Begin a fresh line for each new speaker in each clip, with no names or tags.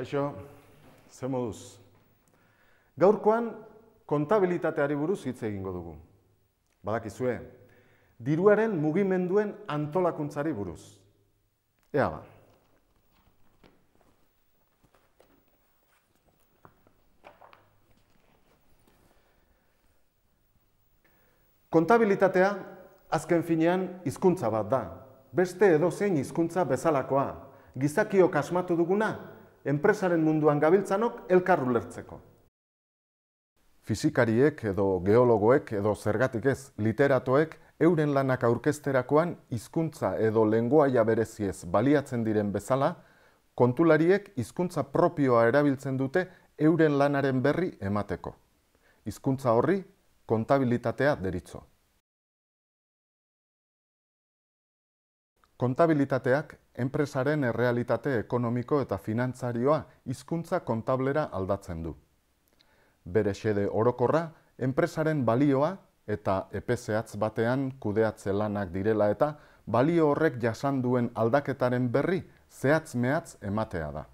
Kaixo, ze moduz. Gaurkoan, kontabilitateari buruz hitz egingo dugu. Badakizue, diruaren mugimenduen antolakuntzari buruz. Ea ba. Kontabilitatea, azken finean, hizkuntza bat da. Beste edo zein izkuntza bezalakoa. Gizakio kasmatu duguna, enpresaren munduan gabiltzanok elkar ulertzeko. Fizikariek edo geologoek edo zergatik ez literatoek euren lanak aurkezterakoan hizkuntza edo lengoaia bereziez baliatzen diren bezala, kontulariek hizkuntza propioa erabiltzen dute euren lanaren berri emateko. Hizkuntza horri kontabilitatea deritzo. Kontabilitateak enpresaren errealitate ekonomiko eta finantzarioa hizkuntza kontablera aldatzen du. Bere xede orokorra, enpresaren balioa eta epezehatz batean kudeatze lanak direla eta balio horrek jasan duen aldaketaren berri zehatz mehatz ematea da.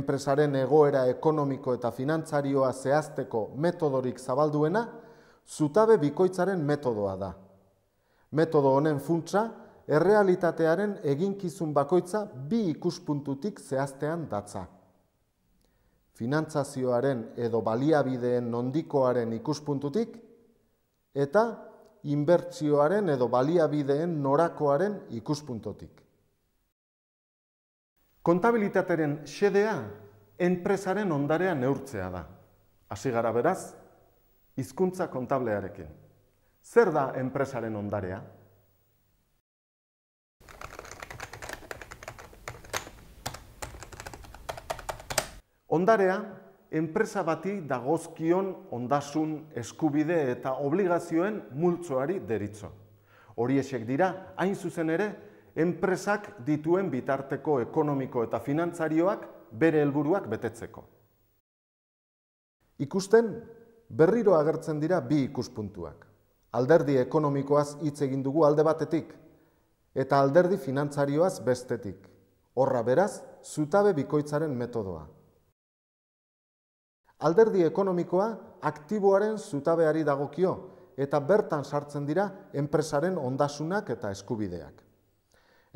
Enpresaren egoera ekonomiko eta finantzarioa zehazteko metodorik zabalduena, zutabe bikoitzaren metodoa da. Metodo honen funtsa, errealitatearen eginkizun bakoitza bi ikuspuntutik zehaztean datza. Finantzazioaren edo baliabideen nondikoaren ikuspuntutik, eta inbertzioaren edo baliabideen norakoaren ikuspuntotik. Kontabilitateren xedea, enpresaren ondarea neurtzea da. Hasi gara beraz, hizkuntza kontablearekin. Zer da enpresaren ondarea? Ondarea, enpresa bati dagozkion ondasun eskubide eta obligazioen multzoari deritzo. Hori esek dira, hain zuzen ere, enpresak dituen bitarteko ekonomiko eta finantzarioak bere helburuak betetzeko. Ikusten, berriro agertzen dira bi ikuspuntuak alderdi ekonomikoaz hitz egin dugu alde batetik eta alderdi finantzarioaz bestetik. Horra beraz, zutabe bikoitzaren metodoa. Alderdi ekonomikoa aktiboaren zutabeari dagokio eta bertan sartzen dira enpresaren ondasunak eta eskubideak.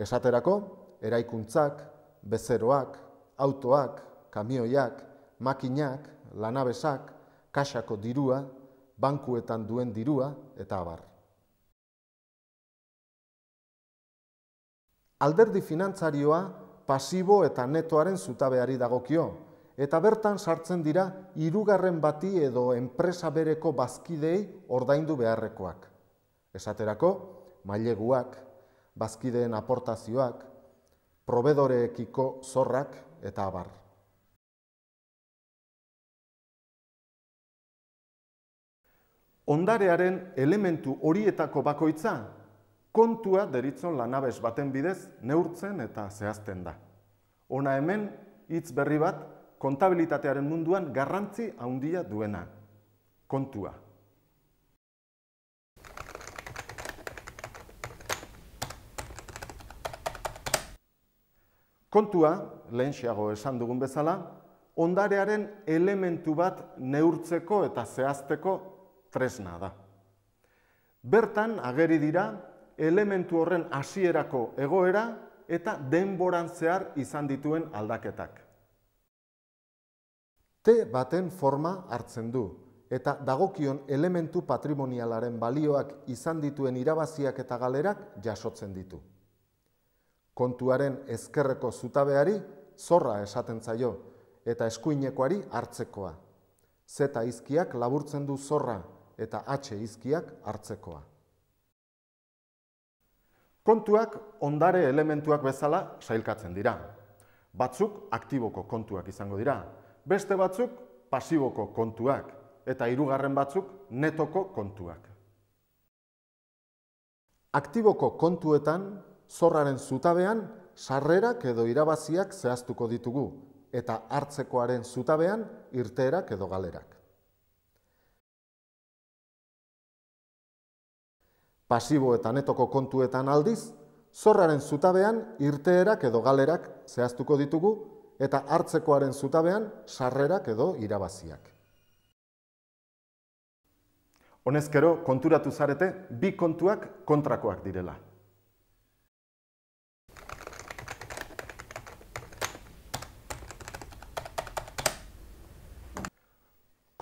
Esaterako, eraikuntzak, bezeroak, autoak, kamioiak, makinak, lanabesak, kasako dirua, bankuetan duen dirua eta abar. Alderdi finantzarioa pasibo eta netoaren zutabeari dagokio, eta bertan sartzen dira irugarren bati edo enpresa bereko bazkidei ordaindu beharrekoak. Esaterako, maileguak, bazkideen aportazioak, probedoreekiko zorrak eta abar. ondarearen elementu horietako bakoitza kontua deritzon lanabes baten bidez neurtzen eta zehazten da. Ona hemen hitz berri bat kontabilitatearen munduan garrantzi handia duena. Kontua. Kontua, lehenxiago esan dugun bezala, ondarearen elementu bat neurtzeko eta zehazteko tresna da. Bertan ageri dira elementu horren hasierako egoera eta denboran zehar izan dituen aldaketak. T baten forma hartzen du eta dagokion elementu patrimonialaren balioak izan dituen irabaziak eta galerak jasotzen ditu. Kontuaren ezkerreko zutabeari zorra esaten zaio eta eskuinekoari hartzekoa. Zeta izkiak laburtzen du zorra eta atxe izkiak hartzekoa. Kontuak ondare elementuak bezala sailkatzen dira. Batzuk aktiboko kontuak izango dira, beste batzuk pasiboko kontuak eta hirugarren batzuk netoko kontuak. Aktiboko kontuetan, zorraren zutabean, sarrerak edo irabaziak zehaztuko ditugu eta hartzekoaren zutabean, irteerak edo galerak. pasibo eta netoko kontuetan aldiz, zorraren zutabean irteerak edo galerak zehaztuko ditugu eta hartzekoaren zutabean sarrerak edo irabaziak. Honezkero, konturatu zarete, bi kontuak kontrakoak direla.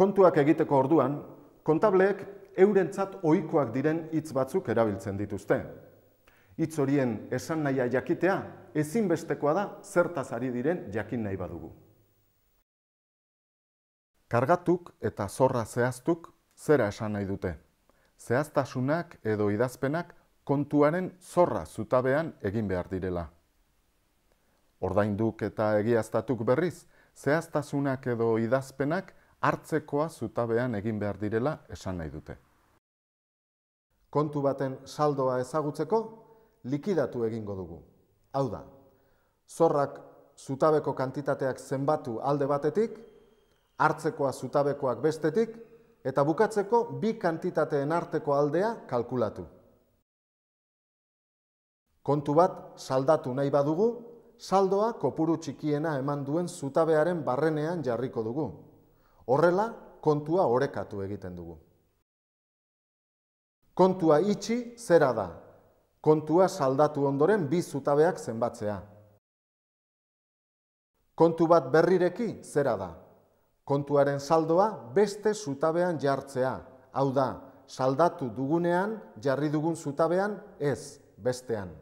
Kontuak egiteko orduan, kontableek eurentzat ohikoak diren hitz batzuk erabiltzen dituzte. Hitz horien esan nahia jakitea, ezinbestekoa da zertaz ari diren jakin nahi badugu. Kargatuk eta zorra zehaztuk zera esan nahi dute. Zehaztasunak edo idazpenak kontuaren zorra zutabean egin behar direla. Ordainduk eta egiaztatuk berriz, zehaztasunak edo idazpenak hartzekoa zutabean egin behar direla esan nahi dute kontu baten saldoa ezagutzeko, likidatu egingo dugu. Hau da, zorrak zutabeko kantitateak zenbatu alde batetik, hartzekoa zutabekoak bestetik, eta bukatzeko bi kantitateen arteko aldea kalkulatu. Kontu bat saldatu nahi badugu, saldoa kopuru txikiena eman duen zutabearen barrenean jarriko dugu. Horrela, kontua orekatu egiten dugu. Kontua itxi zera da. Kontua saldatu ondoren bi zutabeak zenbatzea. Kontu bat berrireki zera da. Kontuaren saldoa beste zutabean jartzea. Hau da, saldatu dugunean, jarri dugun zutabean ez bestean.